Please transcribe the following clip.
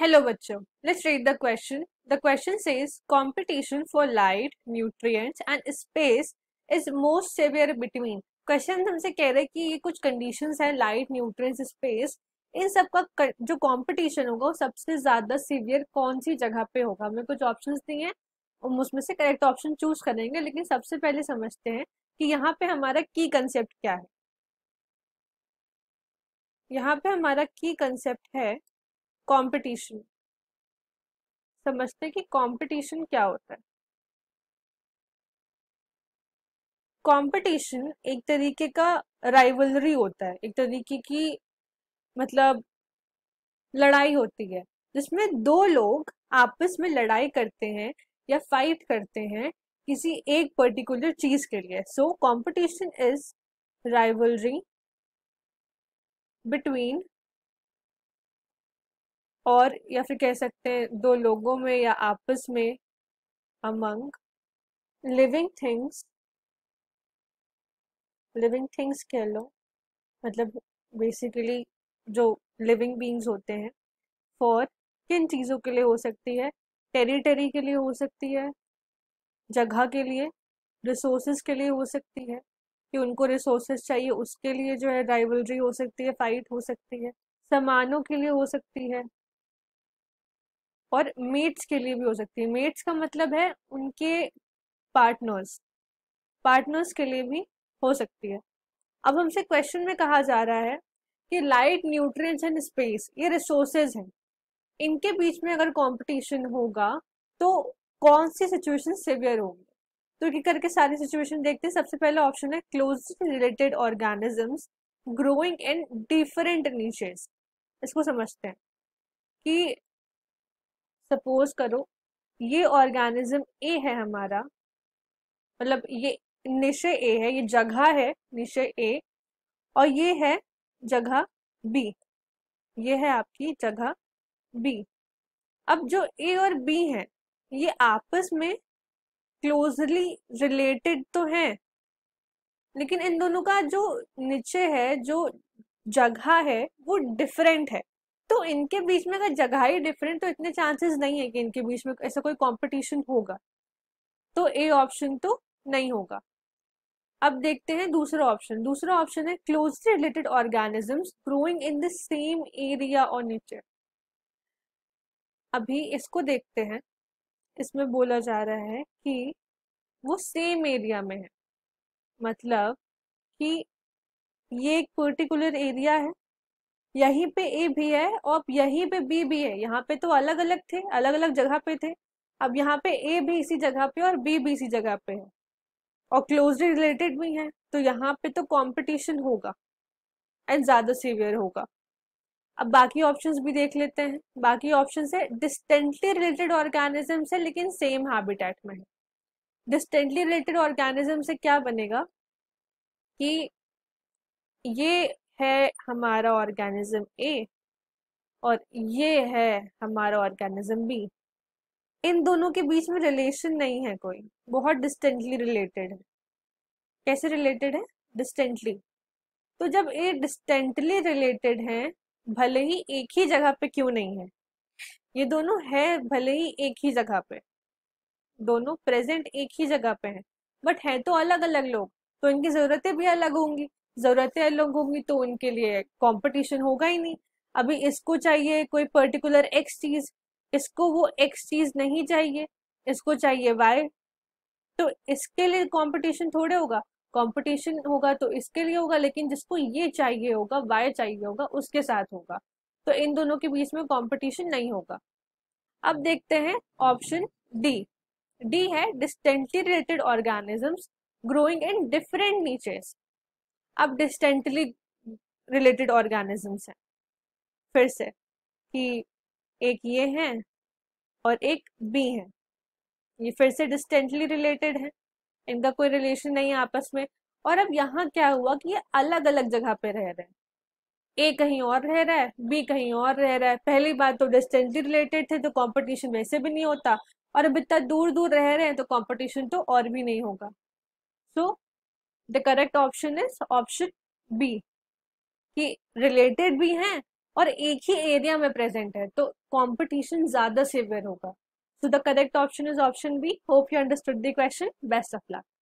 hello बच्चों let's read the question the question says competition for light nutrients and space is most severe between question हमसे कह रहे हैं कि ये कुछ कंडीशन है लाइट न्यूट्रिय स्पेस इन सबका जो कॉम्पिटिशन होगा वो सबसे ज्यादा सीवियर कौन सी जगह पे होगा हमें कुछ ऑप्शन दिए हैं हम उसमें से करेक्ट ऑप्शन चूज करेंगे लेकिन सबसे पहले समझते हैं कि यहाँ पे हमारा की कंसेप्ट क्या है यहाँ पे हमारा की कंसेप्ट है कंपटीशन समझते हैं कि कंपटीशन क्या होता है कंपटीशन एक तरीके का राइवलरी होता है एक तरीके की मतलब लड़ाई होती है जिसमें दो लोग आपस में लड़ाई करते हैं या फाइट करते हैं किसी एक पर्टिकुलर चीज के लिए so competition is rivalry between और या फिर कह सकते हैं दो लोगों में या आपस में among living things living things कह लो मतलब बेसिकली जो लिविंग बींग्स होते हैं फॉर किन चीज़ों के लिए हो सकती है टेरिटरी के लिए हो सकती है जगह के लिए रिसोर्सेज के लिए हो सकती है कि उनको रिसोर्सेज चाहिए उसके लिए जो है राइवलरी हो सकती है फाइट हो सकती है सामानों के लिए हो सकती है और मेट्स के लिए भी हो सकती है मेट्स का मतलब है उनके पार्टनर्स पार्टनर्स के लिए भी हो सकती है अब हमसे क्वेश्चन में कहा जा रहा है कि लाइट न्यूट्रिएंट्स एंड स्पेस ये रिसोर्सेज हैं इनके बीच में अगर कंपटीशन होगा तो कौन सी सिचुएशन सिवियर होंगे तो ये करके सारी सिचुएशन देखते हैं सबसे पहला ऑप्शन है close related organisms growing in different niches इसको समझते हैं कि सपोज करो ये ऑर्गेनिज्म ए है हमारा मतलब ये निशे ए है ये जगह है निशे ए और ये है जगह बी ये है आपकी जगह बी अब जो ए और बी है ये आपस में क्लोजली रिलेटेड तो हैं लेकिन इन दोनों का जो नीचे है जो जगह है वो डिफरेंट है तो इनके बीच में अगर जगह ही डिफरेंट तो इतने चांसेस नहीं है कि इनके बीच में ऐसा कोई कंपटीशन होगा तो ए ऑप्शन तो नहीं होगा अब देखते हैं दूसरा ऑप्शन दूसरा ऑप्शन है closely related organisms growing in the same area और नेचर अभी इसको देखते हैं इसमें बोला जा रहा है कि वो सेम एरिया में है मतलब कि ये एक पर्टिकुलर एरिया है यहीं पे ए भी है और यहीं पे बी भी है यहाँ पे तो अलग अलग थे अलग अलग जगह पे थे अब यहाँ पे ए भी इसी जगह पे और बी भी इसी जगह पे है और क्लोजली रिलेटेड भी है तो यहाँ पे तो कंपटीशन होगा एंड ज्यादा सीवियर होगा अब बाकी ऑप्शंस भी देख लेते हैं बाकी ऑप्शंस है डिस्टेंटली रिलेटेड ऑर्गेनिज्म से लेकिन सेम हैबिटेट में है डिस्टेंटली रिलेटेड ऑर्गेनिज्म से क्या बनेगा कि ये है हमारा ऑर्गेनिज्म ए और ये है हमारा ऑर्गेनिज्म बी इन दोनों के बीच में रिलेशन नहीं है कोई बहुत डिस्टेंटली रिलेटेड है कैसे रिलेटेड है डिस्टेंटली तो जब ये डिस्टेंटली रिलेटेड हैं भले ही एक ही जगह पे क्यों नहीं है ये दोनों है भले ही एक ही जगह पे दोनों प्रेजेंट एक ही जगह पे हैं बट है तो अलग अलग लोग तो इनकी ज़रूरतें भी अलग होंगी ज़रूरतें अलग होंगी तो उनके लिए कंपटीशन होगा ही नहीं अभी इसको चाहिए कोई पर्टिकुलर एक्स चीज़ इसको वो एक्स चीज़ नहीं चाहिए इसको चाहिए वाई तो इसके लिए कंपटीशन थोड़े होगा कंपटीशन होगा तो इसके लिए होगा लेकिन जिसको ये चाहिए होगा वाई चाहिए होगा उसके साथ होगा तो इन दोनों के बीच में कंपटीशन नहीं होगा अब देखते हैं ऑप्शन डी डी है distantly related organisms growing in different niches अब डिस्टेंटली रिलेटेड ऑर्गेनिजम्स हैं फिर से कि एक ये हैं और एक बी हैं ये फिर से डिस्टेंटली रिलेटेड हैं इनका कोई रिलेशन नहीं है आपस में और अब यहाँ क्या हुआ कि ये अलग अलग जगह पे रह रहे हैं ए कहीं और रह रहा है बी कहीं और रह रहा है पहली बात तो डिस्टेंटली रिलेटेड थे तो कंपटीशन वैसे भी नहीं होता और अब इतना दूर दूर रह रहे हैं तो कंपटीशन तो और भी नहीं होगा so so, the correct option is option B कि रिलेटेड भी हैं और एक ही एरिया में प्रेजेंट है तो कंपटीशन ज्यादा सिवियर होगा so the correct option is option B hope you understood the question best of luck